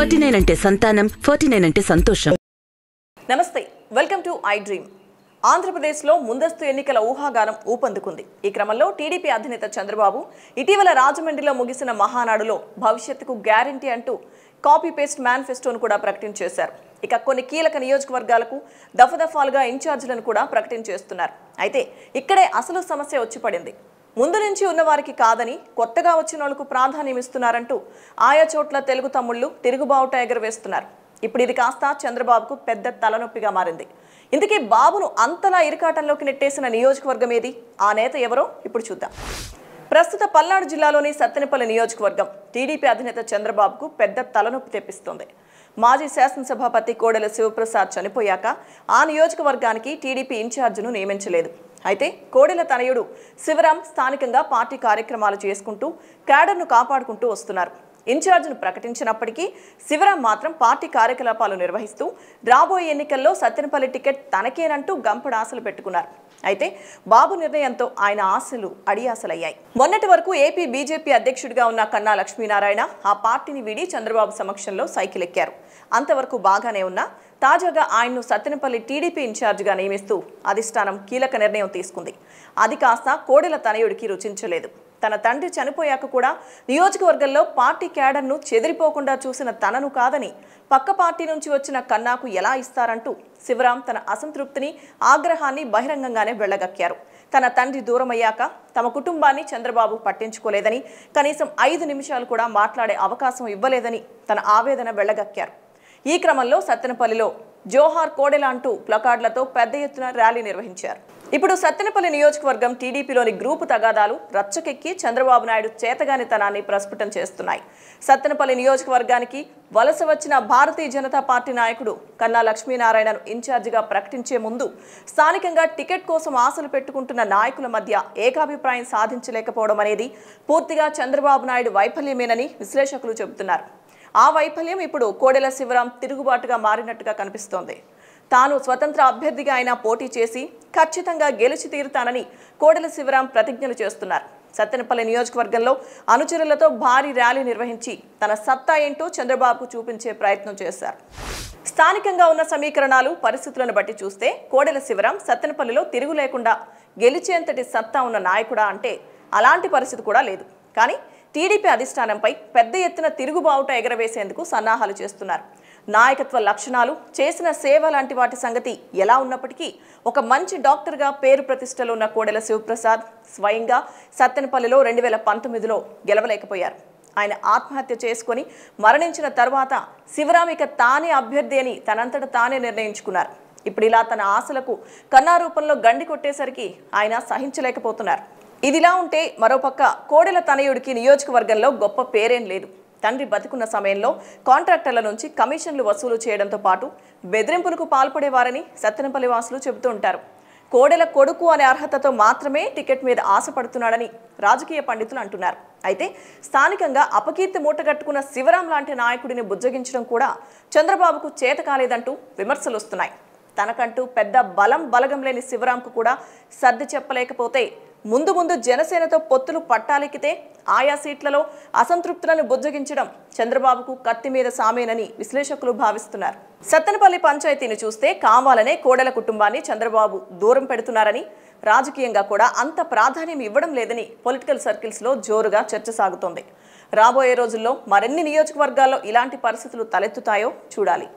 forty nine అంటే సంతానం forty nine అంటే సంతోషం నమస్తే వెల్కమ్ టు ఐ డ్రీమ్ ఆంధ్రప్రదేశ్లో ముందస్తు ఎన్నికల ఊహాగానం ఊపందుకుంది ఈ క్రమంలో టీడీపీ అధినేత చంద్రబాబు ఇటీవల రాజమండ్రిలో ముగిసిన మహానాడులో భవిష్యత్తుకు గ్యారంటీ అంటూ కాపీ పేస్ట్ మేనిఫెస్టోను కూడా ప్రకటన చేశారు ఇక కొన్ని కీలక నియోజకవర్గాలకు దఫదఫాలుగా ఇన్ఛార్జీలను కూడా ప్రకటన చేస్తున్నారు అయితే ఇక్కడే అసలు సమస్య వచ్చి పడింది ముందు నుంచి ఉన్నవారికి కాదని కొత్తగా వచ్చిన వాళ్లకు ప్రాధాన్యం ఇస్తున్నారంటూ ఆయా చోట్ల తెలుగు తమ్ముళ్ళు తిరుగుబావుట ఎగరవేస్తున్నారు ఇప్పుడు ఇది కాస్త చంద్రబాబుకు పెద్ద తలనొప్పిగా మారింది ఇందుకే బాబును అంతలా ఇరుకాటంలోకి నెట్టేసిన నియోజకవర్గం ఏది ఆ నేత ఎవరో ఇప్పుడు చూద్దాం ప్రస్తుత పల్నాడు జిల్లాలోని సత్తెనపల్లి నియోజకవర్గం టీడీపీ అధినేత చంద్రబాబుకు పెద్ద తలనొప్పి తెప్పిస్తోంది మాజీ శాసనసభాపతి కోడెల శివప్రసాద్ చనిపోయాక ఆ నియోజకవర్గానికి టీడీపీ ఇన్ఛార్జ్ను నియమించలేదు అయితే కోడెల తనయుడు శివరాం స్థానికంగా పార్టీ కార్యక్రమాలు చేసుకుంటూ కేడర్ను కాపాడుకుంటూ వస్తున్నారు ఇన్ఛార్జ్ను ప్రకటించినప్పటికీ శివరాం మాత్రం పార్టీ కార్యకలాపాలు నిర్వహిస్తూ రాబోయే ఎన్నికల్లో సత్యనపల్లి టికెట్ తనకేనంటూ గంపడ ఆశలు పెట్టుకున్నారు అయితే బాబు నిర్ణయంతో ఆయన ఆశలు అడియాసలయ్యాయి మొన్నటి వరకు ఏపీ బీజేపీ అధ్యక్షుడిగా ఉన్న కన్నా లక్ష్మీనారాయణ ఆ పార్టీని వీడి చంద్రబాబు సమక్షంలో సైకిల్ ఎక్కారు అంతవరకు బాగానే ఉన్నా తాజాగా ఆయన్ను సత్తెనపల్లి టీడీపీ ఇన్ఛార్జిగా నియమిస్తూ అధిష్టానం కీలక నిర్ణయం తీసుకుంది అది కాస్త కోడెల తనయుడికి రుచించలేదు తన తండ్రి చనిపోయాక కూడా నియోజకవర్గంలో పార్టీ క్యాడర్ను చెదిరిపోకుండా చూసిన తనను కాదని పక్క పార్టీ నుంచి వచ్చిన కన్నాకు ఎలా ఇస్తారంటూ శివరాం తన అసంతృప్తిని ఆగ్రహాన్ని బహిరంగంగానే వెళ్లగక్కారు తన తండ్రి దూరమయ్యాక తమ కుటుంబాన్ని చంద్రబాబు పట్టించుకోలేదని కనీసం ఐదు నిమిషాలు కూడా మాట్లాడే అవకాశం ఇవ్వలేదని తన ఆవేదన వెళ్ళగక్కారు ఈ క్రమంలో సత్తెనపల్లిలో జోహార్ కోడెల అంటూ ప్లకార్డులతో పెద్ద ఎత్తున ర్యాలీ నిర్వహించారు ఇప్పుడు సత్తెనపల్లి నియోజకవర్గం టీడీపీలోని గ్రూపు తగాదాలు రచ్చకెక్కి చంద్రబాబు నాయుడు చేతగానితనాన్ని ప్రస్ఫుటం చేస్తున్నాయి సత్తెనపల్లి నియోజకవర్గానికి వలస వచ్చిన భారతీయ జనతా పార్టీ నాయకుడు కన్నా లక్ష్మీనారాయణను ఇన్ఛార్జిగా ప్రకటించే ముందు స్థానికంగా టికెట్ కోసం ఆశలు పెట్టుకుంటున్న నాయకుల మధ్య ఏకాభిప్రాయం సాధించలేకపోవడం అనేది పూర్తిగా చంద్రబాబు నాయుడు వైఫల్యమేనని విశ్లేషకులు చెబుతున్నారు ఆ వైఫల్యం ఇప్పుడు కోడెల శివరాం తిరుగుబాటుగా మారినట్టుగా కనిపిస్తోంది తాను స్వతంత్ర అభ్యర్థిగా ఆయన పోటీ చేసి ఖచ్చితంగా గెలిచి తీరుతానని కోడెల శివరాం ప్రతిజ్ఞలు చేస్తున్నారు సత్తెనపల్లి నియోజకవర్గంలో అనుచరులతో భారీ ర్యాలీ నిర్వహించి తన సత్తా ఏంటో చంద్రబాబుకు చూపించే ప్రయత్నం చేశారు స్థానికంగా ఉన్న సమీకరణాలు పరిస్థితులను బట్టి చూస్తే కోడెల శివరాం సత్తెనపల్లిలో తిరుగు లేకుండా గెలిచేంతటి సత్తా ఉన్న నాయకుడా అంటే అలాంటి పరిస్థితి కూడా లేదు కానీ టీడీపీ అధిష్టానంపై పెద్ద ఎత్తున తిరుగుబావుట ఎగరవేసేందుకు సన్నాహాలు చేస్తున్నారు నాయకత్వ లక్షణాలు చేసిన సేవ లాంటి వాటి సంగతి ఎలా ఉన్నప్పటికీ ఒక మంచి డాక్టర్గా పేరు ప్రతిష్టలు ఉన్న కోడెల శివప్రసాద్ స్వయంగా సత్తెనపల్లిలో రెండు వేల పంతొమ్మిదిలో గెలవలేకపోయారు ఆయన ఆత్మహత్య చేసుకుని మరణించిన తర్వాత శివరామిక తానే అభ్యర్థి అని తనంతట తానే నిర్ణయించుకున్నారు ఇప్పుడు ఇలా తన ఆశలకు కన్నా రూపంలో గండి కొట్టేసరికి ఆయన సహించలేకపోతున్నారు ఇదిలా ఉంటే మరోపక్క కోడెల తనయుడికి నియోజకవర్గంలో గొప్ప పేరేం లేదు తండ్రి బతుకున్న సమయంలో కాంట్రాక్టర్ల నుంచి కమిషన్లు వసూలు చేయడంతో పాటు బెదిరింపులకు పాల్పడేవారని సత్తెనపల్లి వాసులు చెబుతూ ఉంటారు కోడెల కొడుకు అనే అర్హతతో మాత్రమే టికెట్ మీద ఆశపడుతున్నాడని రాజకీయ పండితులు అంటున్నారు అయితే స్థానికంగా అపకీర్తి మూటగట్టుకున్న శివరాం లాంటి నాయకుడిని బుజ్జగించడం కూడా చంద్రబాబుకు చేత కాలేదంటూ విమర్శలు వస్తున్నాయి తనకంటూ పెద్ద బలం బలగం లేని శివరాంకు కూడా సర్ది చెప్పలేకపోతే ముందు ముందు జనసేనతో పొత్తులు పట్టాలెక్కితే ఆయా సీట్లలో అసంతృప్తులను బుజ్జగించడం చంద్రబాబుకు కత్తి మీద సామేనని విశ్లేషకులు భావిస్తున్నారు సత్తెనపల్లి పంచాయతీని చూస్తే కావాలనే కోడల కుటుంబాన్ని చంద్రబాబు దూరం పెడుతున్నారని రాజకీయంగా కూడా అంత ప్రాధాన్యం ఇవ్వడం లేదని పొలిటికల్ సర్కిల్స్లో జోరుగా చర్చ సాగుతోంది రాబోయే రోజుల్లో మరిన్ని నియోజకవర్గాల్లో ఇలాంటి పరిస్థితులు తలెత్తుతాయో చూడాలి